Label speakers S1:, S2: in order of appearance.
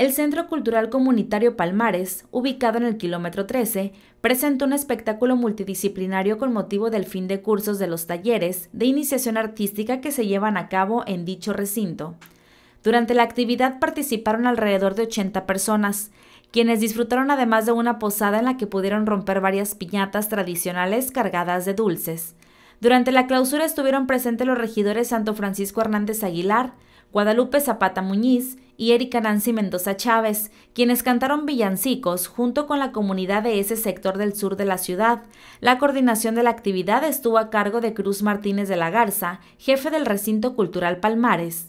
S1: el Centro Cultural Comunitario Palmares, ubicado en el kilómetro 13, presentó un espectáculo multidisciplinario con motivo del fin de cursos de los talleres de iniciación artística que se llevan a cabo en dicho recinto. Durante la actividad participaron alrededor de 80 personas, quienes disfrutaron además de una posada en la que pudieron romper varias piñatas tradicionales cargadas de dulces. Durante la clausura estuvieron presentes los regidores Santo Francisco Hernández Aguilar, Guadalupe Zapata Muñiz y Erika Nancy Mendoza Chávez, quienes cantaron villancicos junto con la comunidad de ese sector del sur de la ciudad. La coordinación de la actividad estuvo a cargo de Cruz Martínez de la Garza, jefe del recinto cultural Palmares.